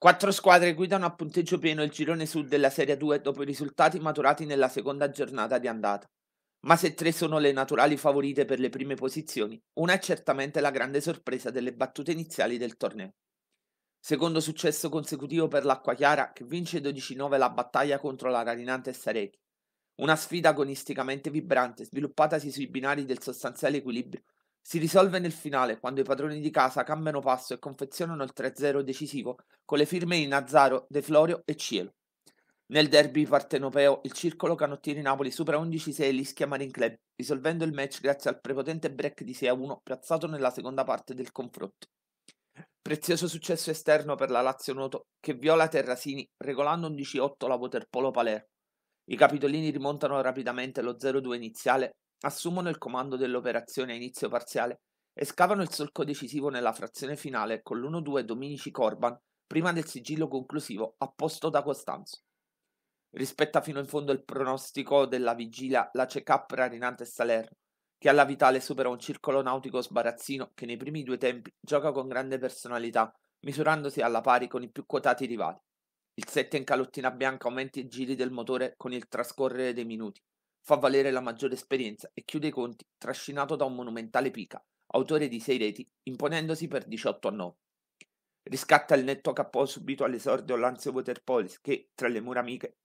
Quattro squadre guidano a punteggio pieno il girone sud della Serie 2 dopo i risultati maturati nella seconda giornata di andata. Ma se tre sono le naturali favorite per le prime posizioni, una è certamente la grande sorpresa delle battute iniziali del torneo. Secondo successo consecutivo per l'Acquachiara che vince 12-9 la battaglia contro la Rarinante Sarechi. Una sfida agonisticamente vibrante, sviluppatasi sui binari del sostanziale equilibrio si risolve nel finale quando i padroni di casa cambiano passo e confezionano il 3-0 decisivo con le firme di Nazzaro, De Florio e Cielo. Nel derby partenopeo il circolo canottieri Napoli supera 11-6 l'Ischia Marine Club, risolvendo il match grazie al prepotente break di 6-1 piazzato nella seconda parte del confronto. Prezioso successo esterno per la Lazio Noto che viola Terrasini regolando 11-8 la Waterpolo Palermo. I capitolini rimontano rapidamente lo 0-2 iniziale assumono il comando dell'operazione a inizio parziale e scavano il solco decisivo nella frazione finale con l'1-2 Dominici Corban prima del sigillo conclusivo apposto da Costanzo. Rispetta fino in fondo il pronostico della vigilia la check-up Rarinante e Salerno, che alla vitale supera un circolo nautico sbarazzino che nei primi due tempi gioca con grande personalità, misurandosi alla pari con i più quotati rivali. Il 7 in calottina bianca aumenta i giri del motore con il trascorrere dei minuti, fa valere la maggiore esperienza e chiude i conti trascinato da un monumentale Pica, autore di sei reti, imponendosi per 18 a 9. Riscatta il netto KO subito all'esordio Lanzio Waterpolis che, tra le mura amiche,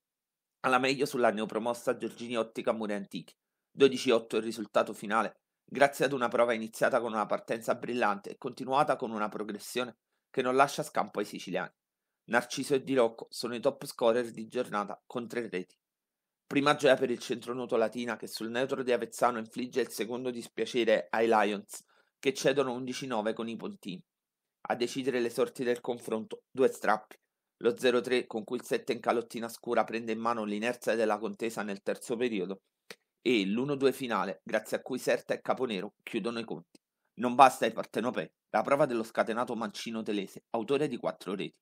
ha la meglio sulla neopromossa Giorgini Ottica Mure Antichi. 12-8 il risultato finale, grazie ad una prova iniziata con una partenza brillante e continuata con una progressione che non lascia scampo ai siciliani. Narciso e Di Rocco sono i top scorer di giornata con tre reti. Prima gioia per il centronuoto Latina che sul neutro di Avezzano infligge il secondo dispiacere ai Lions che cedono 11-9 con i Pontini. A decidere le sorti del confronto, due strappi. Lo 0-3 con cui il 7 in calottina scura prende in mano l'inerzia della contesa nel terzo periodo e l'1-2 finale grazie a cui Serta e Caponero chiudono i conti. Non basta ai partenopei, la prova dello scatenato mancino telese, autore di quattro reti.